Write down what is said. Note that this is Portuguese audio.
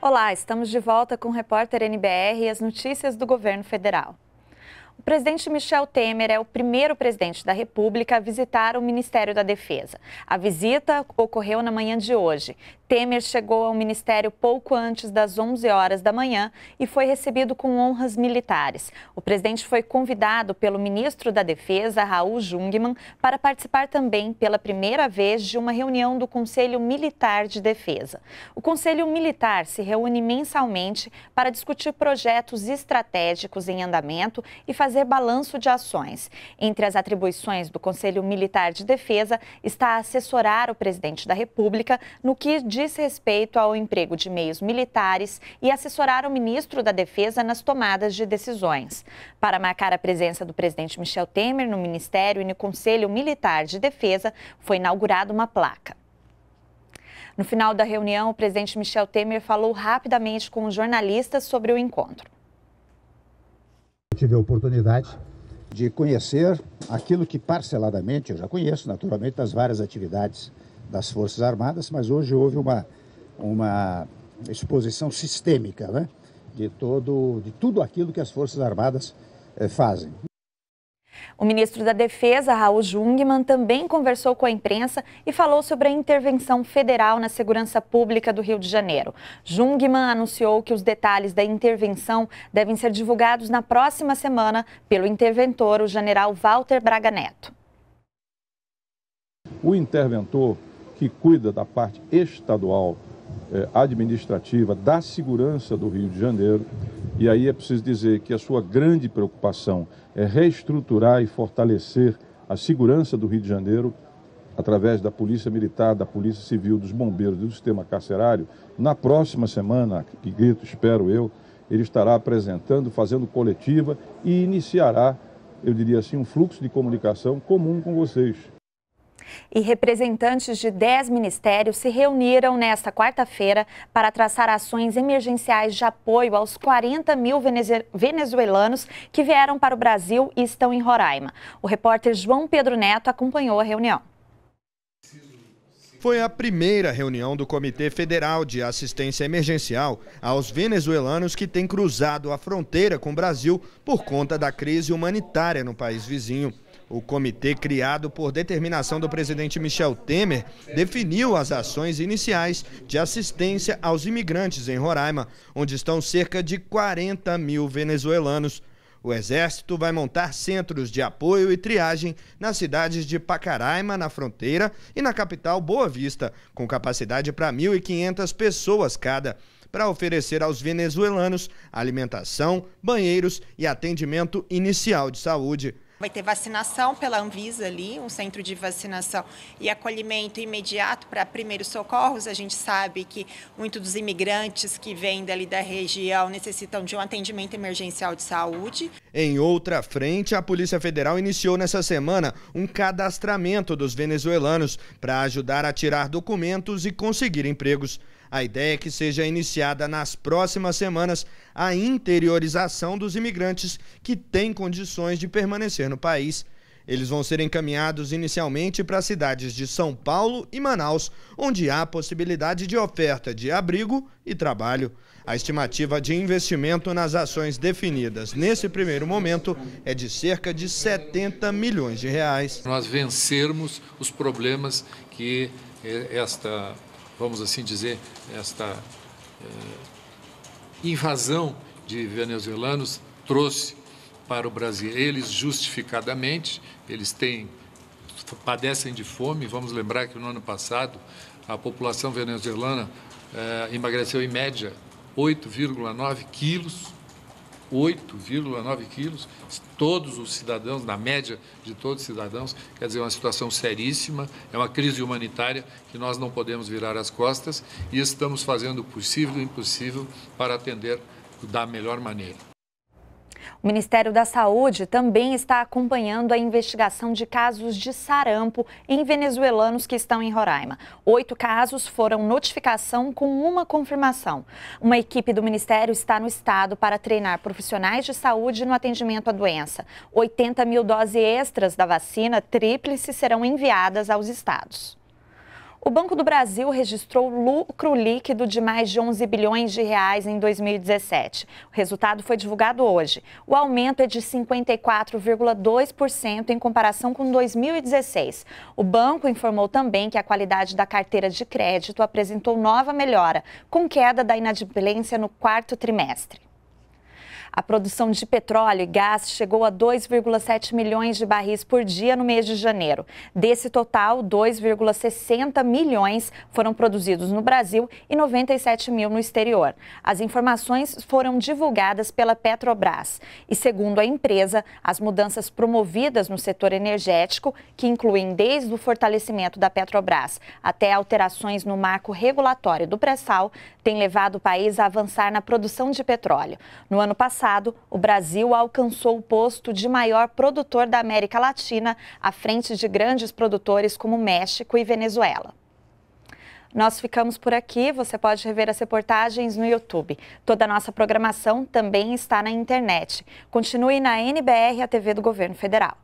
Olá, estamos de volta com o repórter NBR e as notícias do governo federal. O presidente Michel Temer é o primeiro presidente da República a visitar o Ministério da Defesa. A visita ocorreu na manhã de hoje. Temer chegou ao ministério pouco antes das 11 horas da manhã e foi recebido com honras militares. O presidente foi convidado pelo ministro da Defesa, Raul Jungmann, para participar também pela primeira vez de uma reunião do Conselho Militar de Defesa. O Conselho Militar se reúne mensalmente para discutir projetos estratégicos em andamento e fazer balanço de ações. Entre as atribuições do Conselho Militar de Defesa está assessorar o presidente da República no que diz diz respeito ao emprego de meios militares e assessorar o ministro da Defesa nas tomadas de decisões. Para marcar a presença do presidente Michel Temer no Ministério e no Conselho Militar de Defesa, foi inaugurada uma placa. No final da reunião, o presidente Michel Temer falou rapidamente com os jornalistas sobre o encontro. Eu tive a oportunidade de conhecer aquilo que parceladamente eu já conheço, naturalmente, das várias atividades das Forças Armadas, mas hoje houve uma, uma exposição sistêmica né, de, todo, de tudo aquilo que as Forças Armadas eh, fazem. O ministro da Defesa, Raul Jungmann, também conversou com a imprensa e falou sobre a intervenção federal na segurança pública do Rio de Janeiro. Jungmann anunciou que os detalhes da intervenção devem ser divulgados na próxima semana pelo interventor, o general Walter Braga Neto. O interventor que cuida da parte estadual eh, administrativa da segurança do Rio de Janeiro. E aí é preciso dizer que a sua grande preocupação é reestruturar e fortalecer a segurança do Rio de Janeiro através da Polícia Militar, da Polícia Civil, dos bombeiros, do sistema carcerário. Na próxima semana, que grito, espero eu, ele estará apresentando, fazendo coletiva e iniciará, eu diria assim, um fluxo de comunicação comum com vocês e representantes de 10 ministérios se reuniram nesta quarta-feira para traçar ações emergenciais de apoio aos 40 mil venezuelanos que vieram para o Brasil e estão em Roraima. O repórter João Pedro Neto acompanhou a reunião. Foi a primeira reunião do Comitê Federal de Assistência Emergencial aos venezuelanos que têm cruzado a fronteira com o Brasil por conta da crise humanitária no país vizinho. O comitê, criado por determinação do presidente Michel Temer, definiu as ações iniciais de assistência aos imigrantes em Roraima, onde estão cerca de 40 mil venezuelanos. O Exército vai montar centros de apoio e triagem nas cidades de Pacaraima, na fronteira, e na capital Boa Vista, com capacidade para 1.500 pessoas cada para oferecer aos venezuelanos alimentação, banheiros e atendimento inicial de saúde. Vai ter vacinação pela Anvisa ali, um centro de vacinação e acolhimento imediato para primeiros socorros. A gente sabe que muitos dos imigrantes que vêm dali da região necessitam de um atendimento emergencial de saúde. Em outra frente, a Polícia Federal iniciou nessa semana um cadastramento dos venezuelanos para ajudar a tirar documentos e conseguir empregos. A ideia é que seja iniciada nas próximas semanas a interiorização dos imigrantes que têm condições de permanecer no país. Eles vão ser encaminhados inicialmente para as cidades de São Paulo e Manaus, onde há possibilidade de oferta de abrigo e trabalho. A estimativa de investimento nas ações definidas nesse primeiro momento é de cerca de 70 milhões de reais. Nós vencermos os problemas que eh, esta vamos assim dizer, esta eh, invasão de venezuelanos trouxe para o Brasil. Eles, justificadamente, eles têm, padecem de fome. Vamos lembrar que no ano passado a população venezuelana eh, emagreceu em média 8,9 quilos 8,9 quilos, todos os cidadãos, na média de todos os cidadãos, quer dizer, é uma situação seríssima, é uma crise humanitária que nós não podemos virar as costas e estamos fazendo o possível e o impossível para atender da melhor maneira. O Ministério da Saúde também está acompanhando a investigação de casos de sarampo em venezuelanos que estão em Roraima. Oito casos foram notificação com uma confirmação. Uma equipe do Ministério está no estado para treinar profissionais de saúde no atendimento à doença. 80 mil doses extras da vacina tríplice serão enviadas aos estados. O Banco do Brasil registrou lucro líquido de mais de 11 bilhões de reais em 2017. O resultado foi divulgado hoje. O aumento é de 54,2% em comparação com 2016. O banco informou também que a qualidade da carteira de crédito apresentou nova melhora, com queda da inadimplência no quarto trimestre. A produção de petróleo e gás chegou a 2,7 milhões de barris por dia no mês de janeiro. Desse total, 2,60 milhões foram produzidos no Brasil e 97 mil no exterior. As informações foram divulgadas pela Petrobras. E segundo a empresa, as mudanças promovidas no setor energético, que incluem desde o fortalecimento da Petrobras até alterações no marco regulatório do pré-sal, têm levado o país a avançar na produção de petróleo. No ano passado, passado, o Brasil alcançou o posto de maior produtor da América Latina, à frente de grandes produtores como México e Venezuela. Nós ficamos por aqui. Você pode rever as reportagens no YouTube. Toda a nossa programação também está na internet. Continue na NBR, a TV do Governo Federal.